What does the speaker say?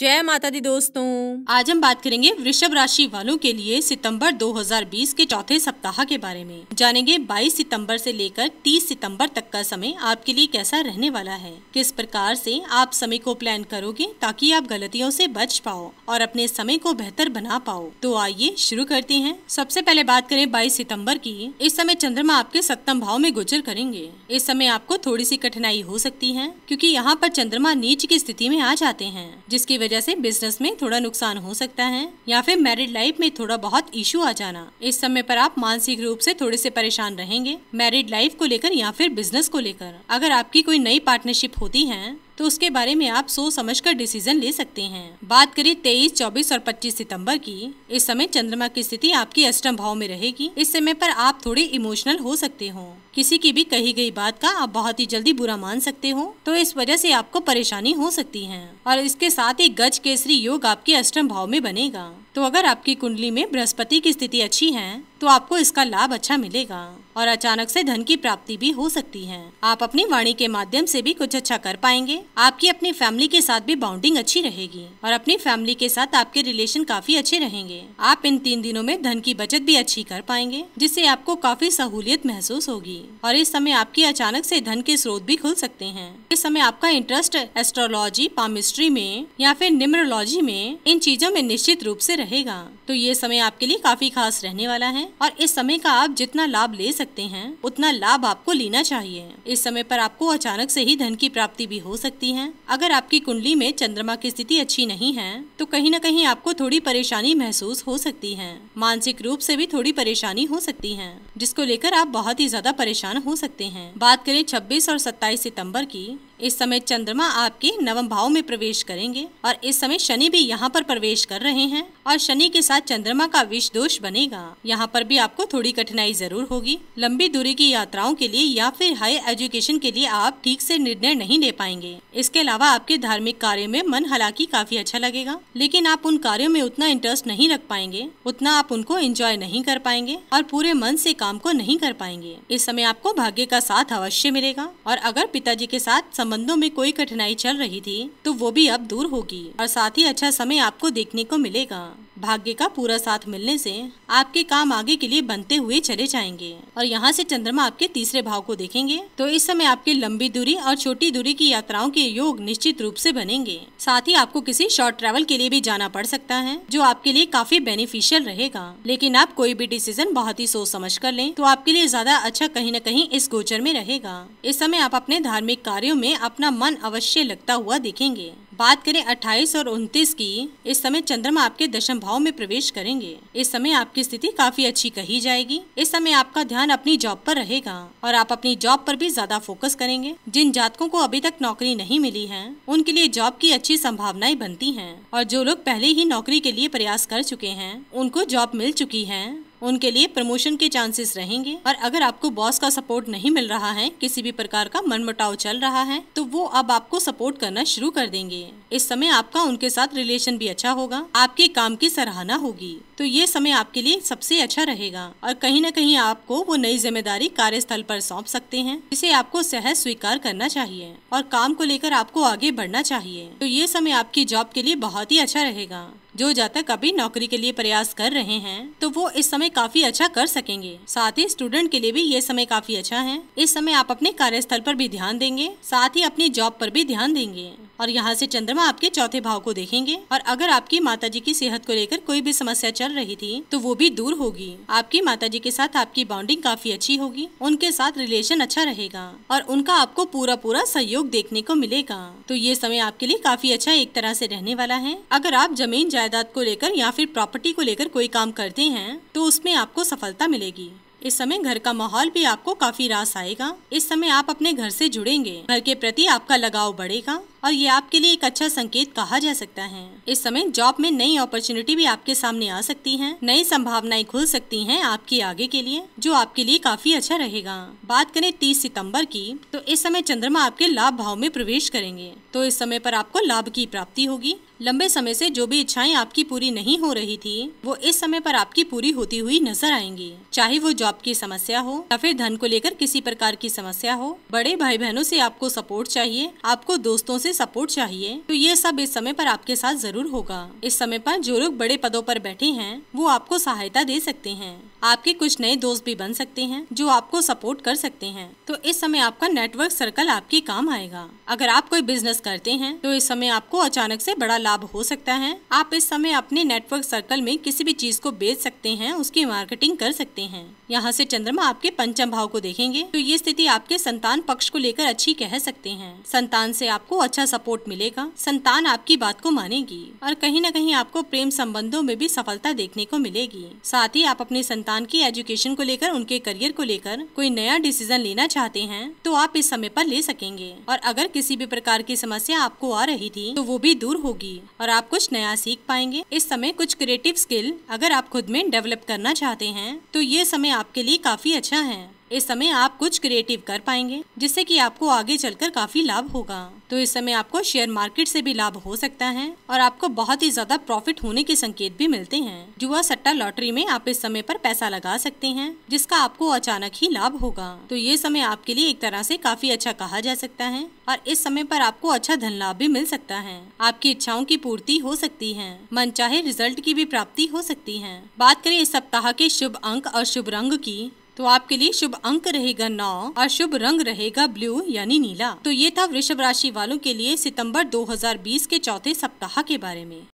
जय माता दी दोस्तों आज हम बात करेंगे वृषभ राशि वालों के लिए सितंबर 2020 के चौथे सप्ताह के बारे में जानेंगे 22 सितंबर से लेकर 30 सितंबर तक का समय आपके लिए कैसा रहने वाला है किस प्रकार से आप समय को प्लान करोगे ताकि आप गलतियों से बच पाओ और अपने समय को बेहतर बना पाओ तो आइए शुरू करते हैं सबसे पहले बात करें बाईस सितम्बर की इस समय चंद्रमा आपके सप्तम भाव में गोचर करेंगे इस समय आपको थोड़ी सी कठिनाई हो सकती है क्यूँकी यहाँ पर चंद्रमा नीच की स्थिति में आ जाते हैं जिसकी वजह वजह से बिजनेस में थोड़ा नुकसान हो सकता है या फिर मैरिड लाइफ में थोड़ा बहुत इशू आ जाना इस समय पर आप मानसिक रूप से थोड़े से परेशान रहेंगे मैरिड लाइफ को लेकर या फिर बिजनेस को लेकर अगर आपकी कोई नई पार्टनरशिप होती है तो उसके बारे में आप सोच समझ कर डिसीजन ले सकते हैं बात करें तेईस चौबीस और पच्चीस सितम्बर की इस समय चंद्रमा की स्थिति आपकी अष्टम भाव में रहेगी इस समय पर आप थोड़े इमोशनल हो सकते हो किसी की भी कही गई बात का आप बहुत ही जल्दी बुरा मान सकते हो तो इस वजह से आपको परेशानी हो सकती है और इसके साथ ही गज केसरी योग आपके अष्टम भाव में बनेगा तो अगर आपकी कुंडली में बृहस्पति की स्थिति अच्छी है तो आपको इसका लाभ अच्छा मिलेगा और अचानक से धन की प्राप्ति भी हो सकती है आप अपनी वाणी के माध्यम से भी कुछ अच्छा कर पाएंगे आपकी अपनी फैमिली के साथ भी बॉन्डिंग अच्छी रहेगी और अपनी फैमिली के साथ आपके रिलेशन काफी अच्छे रहेंगे आप इन तीन दिनों में धन की बचत भी अच्छी कर पाएंगे जिससे आपको काफी सहूलियत महसूस होगी और इस समय आपकी अचानक से धन के स्रोत भी खुल सकते हैं इस समय आपका इंटरेस्ट एस्ट्रोलॉजी पामिस्ट्री में या फिर निम्रोलॉजी में इन चीजों में निश्चित रूप से रहेगा तो ये समय आपके लिए काफी खास रहने वाला है और इस समय का आप जितना लाभ ले सकते हैं उतना लाभ आपको लेना चाहिए इस समय पर आपको अचानक से ही धन की प्राप्ति भी हो सकती है अगर आपकी कुंडली में चंद्रमा की स्थिति अच्छी नहीं है तो कहीं न कहीं आपको थोड़ी परेशानी महसूस हो सकती है मानसिक रूप से भी थोड़ी परेशानी हो सकती है जिसको लेकर आप बहुत ही ज्यादा परेशान हो सकते हैं बात करें 26 और 27 सितंबर की इस समय चंद्रमा आपके नवम भाव में प्रवेश करेंगे और इस समय शनि भी यहाँ पर प्रवेश कर रहे हैं और शनि के साथ चंद्रमा का विष दोष बनेगा यहाँ पर भी आपको थोड़ी कठिनाई जरूर होगी लंबी दूरी की यात्राओं के लिए या फिर हाई एजुकेशन के लिए आप ठीक से निर्णय नहीं ले पाएंगे इसके अलावा आपके धार्मिक कार्य में मन हालांकि काफी अच्छा लगेगा लेकिन आप उन कार्यो में उतना इंटरेस्ट नहीं रख पाएंगे उतना आप उनको एंजॉय नहीं कर पाएंगे और पूरे मन से काम को नहीं कर पाएंगे इस समय आपको भाग्य का साथ अवश्य मिलेगा और अगर पिताजी के साथ संबंधों में कोई कठिनाई चल रही थी तो वो भी अब दूर होगी और साथ ही अच्छा समय आपको देखने को मिलेगा भाग्य का पूरा साथ मिलने से आपके काम आगे के लिए बनते हुए चले जाएंगे और यहाँ से चंद्रमा आपके तीसरे भाव को देखेंगे तो इस समय आपकी लंबी दूरी और छोटी दूरी की यात्राओं के योग निश्चित रूप से बनेंगे साथ ही आपको किसी शॉर्ट ट्रेवल के लिए भी जाना पड़ सकता है जो आपके लिए काफी बेनिफिशियल रहेगा लेकिन आप कोई भी डिसीजन बहुत ही सोच समझ कर लें तो आपके लिए ज्यादा अच्छा कहीं न कहीं इस गोचर में रहेगा इस समय आप अपने धार्मिक कार्यो में अपना मन अवश्य लगता हुआ देखेंगे बात करें 28 और 29 की इस समय चंद्रमा आपके दशम भाव में प्रवेश करेंगे इस समय आपकी स्थिति काफी अच्छी कही जाएगी इस समय आपका ध्यान अपनी जॉब पर रहेगा और आप अपनी जॉब पर भी ज्यादा फोकस करेंगे जिन जातकों को अभी तक नौकरी नहीं मिली है उनके लिए जॉब की अच्छी संभावनाएं बनती है और जो लोग पहले ही नौकरी के लिए प्रयास कर चुके हैं उनको जॉब मिल चुकी है उनके लिए प्रमोशन के चांसेस रहेंगे और अगर आपको बॉस का सपोर्ट नहीं मिल रहा है किसी भी प्रकार का मनमुटाव चल रहा है तो वो अब आपको सपोर्ट करना शुरू कर देंगे इस समय आपका उनके साथ रिलेशन भी अच्छा होगा आपके काम की सराहना होगी तो ये समय आपके लिए सबसे अच्छा रहेगा और कहीं ना कहीं आपको वो नई जिम्मेदारी कार्यस्थल पर सौंप सकते हैं जिसे आपको सहज स्वीकार करना चाहिए और काम को लेकर आपको आगे बढ़ना चाहिए तो ये समय आपकी जॉब के लिए बहुत ही अच्छा रहेगा जो जातक अभी नौकरी के लिए प्रयास कर रहे हैं तो वो इस समय काफी अच्छा कर सकेंगे साथ ही स्टूडेंट के लिए भी ये समय काफी अच्छा है इस समय आप अपने कार्यस्थल पर भी ध्यान देंगे साथ ही अपनी जॉब पर भी ध्यान देंगे और यहाँ से चंद्रमा आपके चौथे भाव को देखेंगे और अगर आपकी माता जी की सेहत को लेकर कोई भी समस्या चल रही थी तो वो भी दूर होगी आपकी माता जी के साथ आपकी बॉन्डिंग काफी अच्छी होगी उनके साथ रिलेशन अच्छा रहेगा और उनका आपको पूरा पूरा सहयोग देखने को मिलेगा तो ये समय आपके लिए काफी अच्छा एक तरह से रहने वाला है अगर आप जमीन जायदाद को लेकर या फिर प्रॉपर्टी को लेकर कोई काम करते हैं तो उसमें आपको सफलता मिलेगी इस समय घर का माहौल भी आपको काफी रास आएगा इस समय आप अपने घर से जुड़ेंगे घर के प्रति आपका लगाव बढ़ेगा और ये आपके लिए एक अच्छा संकेत कहा जा सकता है इस समय जॉब में नई अपॉर्चुनिटी भी आपके सामने आ सकती है नई संभावनाएं खुल सकती है आपके आगे के लिए जो आपके लिए काफी अच्छा रहेगा बात करें तीस सितम्बर की तो इस समय चंद्रमा आपके लाभ भाव में प्रवेश करेंगे तो इस समय पर आपको लाभ की प्राप्ति होगी लंबे समय से जो भी इच्छाएं आपकी पूरी नहीं हो रही थी वो इस समय पर आपकी पूरी होती हुई नजर आएंगी चाहे वो जॉब की समस्या हो या फिर धन को लेकर किसी प्रकार की समस्या हो बड़े भाई बहनों से आपको सपोर्ट चाहिए आपको दोस्तों से से सपोर्ट चाहिए तो ये सब इस समय पर आपके साथ जरूर होगा इस समय पर जो लोग बड़े पदों पर बैठे हैं वो आपको सहायता दे सकते हैं आपके कुछ नए दोस्त भी बन सकते हैं जो आपको सपोर्ट कर सकते हैं तो इस समय आपका नेटवर्क सर्कल आपके काम आएगा अगर आप कोई बिजनेस करते हैं तो इस समय आपको अचानक से बड़ा लाभ हो सकता है आप इस समय अपने नेटवर्क सर्कल में किसी भी चीज को बेच सकते हैं उसकी मार्केटिंग कर सकते हैं यहाँ से चंद्रमा आपके पंचम भाव को देखेंगे तो ये स्थिति आपके संतान पक्ष को लेकर अच्छी कह सकते हैं संतान से आपको अच्छा अच्छा सपोर्ट मिलेगा संतान आपकी बात को मानेगी और कहीं न कहीं आपको प्रेम संबंधों में भी सफलता देखने को मिलेगी साथ ही आप अपने संतान की एजुकेशन को लेकर उनके करियर को लेकर कोई नया डिसीजन लेना चाहते हैं तो आप इस समय पर ले सकेंगे और अगर किसी भी प्रकार की समस्या आपको आ रही थी तो वो भी दूर होगी और आप कुछ नया सीख पाएंगे इस समय कुछ क्रिएटिव स्किल अगर आप खुद में डेवलप करना चाहते हैं तो ये समय आपके लिए काफी अच्छा है इस समय आप कुछ क्रिएटिव कर पाएंगे जिससे कि आपको आगे चलकर काफी लाभ होगा तो इस समय आपको शेयर मार्केट से भी लाभ हो सकता है और आपको बहुत ही ज्यादा प्रॉफिट होने के संकेत भी मिलते हैं जुआ सट्टा लॉटरी में आप इस समय पर पैसा लगा सकते हैं जिसका आपको अचानक ही लाभ होगा तो ये समय आपके लिए एक तरह से काफी अच्छा कहा जा सकता है और इस समय पर आपको अच्छा धन लाभ भी मिल सकता है आपकी इच्छाओं की पूर्ति हो सकती है मन चाहे रिजल्ट की भी प्राप्ति हो सकती है बात करें इस सप्ताह के शुभ अंक और शुभ रंग की तो आपके लिए शुभ अंक रहेगा नौ और शुभ रंग रहेगा ब्लू यानी नीला तो ये था वृषभ राशि वालों के लिए सितंबर 2020 के चौथे सप्ताह के बारे में